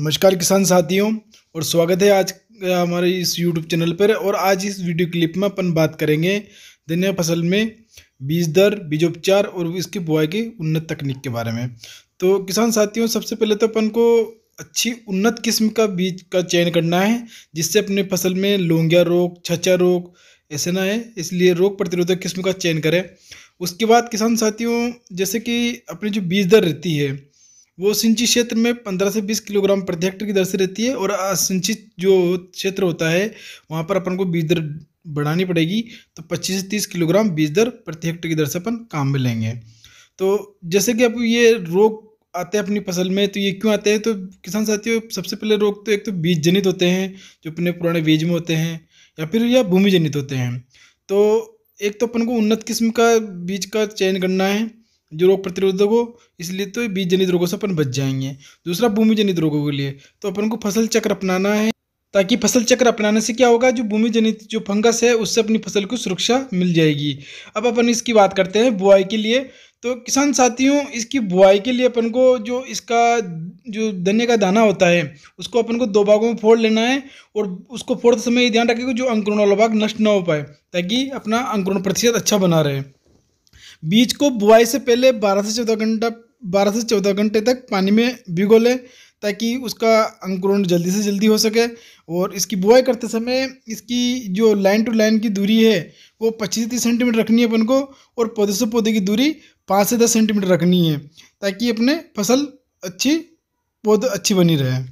नमस्कार किसान साथियों और स्वागत है आज हमारे इस यूट्यूब चैनल पर और आज इस वीडियो क्लिप में अपन बात करेंगे धनिया फसल में बीज दर बीजोपचार और इसकी बुआई की उन्नत तकनीक के बारे में तो किसान साथियों सबसे पहले तो अपन को अच्छी उन्नत किस्म का बीज का चयन करना है जिससे अपने फसल में लोंगिया रोग छचा रोग ऐसे ना है इसलिए रोग प्रतिरोधक किस्म का चयन करें उसके बाद किसान साथियों जैसे कि अपनी जो बीज दर रहती है वो सिंचित क्षेत्र में पंद्रह से बीस किलोग्राम प्रति हेक्टर की दर से रहती है और असिंचित जो क्षेत्र होता है वहाँ पर अपन को बीज दर बढ़ानी पड़ेगी तो पच्चीस से तीस किलोग्राम बीज दर प्रति हेक्टर की दर से अपन काम में लेंगे तो जैसे कि अब ये रोग आते हैं अपनी फसल में तो ये क्यों आते हैं तो किसान साथियों सबसे पहले रोग तो एक तो बीज जनित होते हैं जो अपने पुराने बीज में होते हैं या फिर या भूमि जनित होते हैं तो एक तो अपन को उन्नत किस्म का बीज का चयन करना है जो रोग प्रतिरोधक हो इसलिए तो बीज जनित रोगों से अपन बच जाएंगे दूसरा भूमि जनित रोगों के लिए तो अपन को फसल चक्र अपनाना है ताकि फसल चक्र अपनाने से क्या होगा जो भूमि जनित जो फंगस है उससे अपनी फसल को सुरक्षा मिल जाएगी अब अपन इसकी बात करते हैं बुआई के लिए तो किसान साथियों इसकी बुआई के लिए अपन को जो इसका जो धनिया का दाना होता है उसको अपन को दो भागों में फोड़ लेना है और उसको फोड़ते समय ये ध्यान रखेगा जो अंकुरण वाला भाग नष्ट ना हो पाए ताकि अपना अंकुरण प्रतिशत अच्छा बना रहे बीज को बुआई से पहले 12 से 14 घंटा 12 से 14 घंटे तक पानी में भिगो लें ताकि उसका अंकुरण जल्दी से जल्दी हो सके और इसकी बुआई करते समय इसकी जो लाइन टू लाइन की दूरी है वो पच्चीस से तीस सेंटीमीटर रखनी है अपन को और पौधे से पौधे की दूरी पाँच से दस सेंटीमीटर रखनी है ताकि अपने फसल अच्छी पौध अच्छी बनी रहे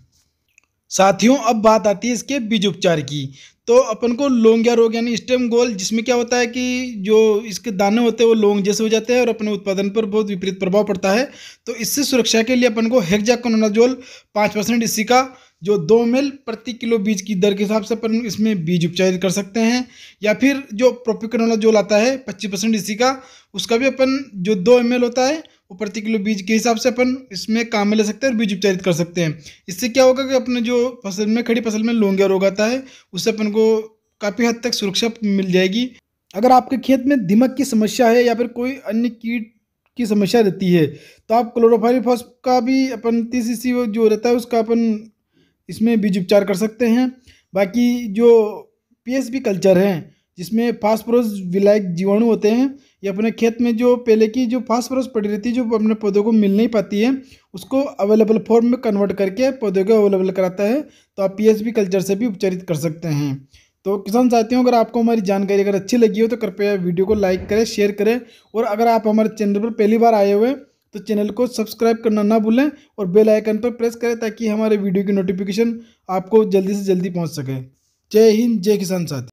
साथियों अब बात आती है इसके बीज उपचार की तो अपन को लोंग या रोग यानी स्टेम गोल जिसमें क्या होता है कि जो इसके दाने होते हैं वो लोंग जैसे हो जाते हैं और अपने उत्पादन पर बहुत विपरीत प्रभाव पड़ता है तो इससे सुरक्षा के लिए अपन को हेक्जाकोनाजोल पाँच परसेंट इसी का जो दो मिल प्रति किलो बीज की दर के हिसाब से अपन इसमें बीज उपचारित कर सकते हैं या फिर जो प्रोपिकनोलाजोल आता है पच्चीस परसेंट इसी का उसका भी अपन जो दो एम होता है वो प्रति किलो बीज के हिसाब से अपन इसमें काम में ले सकते हैं और बीज उपचारित कर सकते हैं इससे क्या होगा कि अपने जो फसल में खड़ी फसल में लोंगिया रोग आता है उससे अपन को काफ़ी हद तक सुरक्षा मिल जाएगी अगर आपके खेत में दिमक की समस्या है या फिर कोई अन्य कीट की समस्या रहती है तो आप क्लोरोफाइरिफॉस का भी अपन तीस सी जो रहता है उसका अपन इसमें बीज उपचार कर सकते हैं बाकी जो पी कल्चर हैं जिसमें फास्फोरस विलायक जीवाणु होते हैं या अपने खेत में जो पहले की जो फास्फोरस पड़ी रहती है जो अपने पौधों को मिल नहीं पाती है उसको अवेलेबल फॉर्म में कन्वर्ट करके पौधों को अवेलेबल कराता है तो आप पी कल्चर से भी उपचारित कर सकते हैं तो किसान साथियों अगर आपको हमारी जानकारी अगर अच्छी लगी हो तो कृपया वीडियो को लाइक करें शेयर करें और अगर आप हमारे चैनल पर पहली बार आए हुए तो चैनल को सब्सक्राइब करना ना भूलें और बेल आइकन पर प्रेस करें ताकि हमारे वीडियो की नोटिफिकेशन आपको जल्दी से जल्दी पहुंच सके जय हिंद जय किसान साथी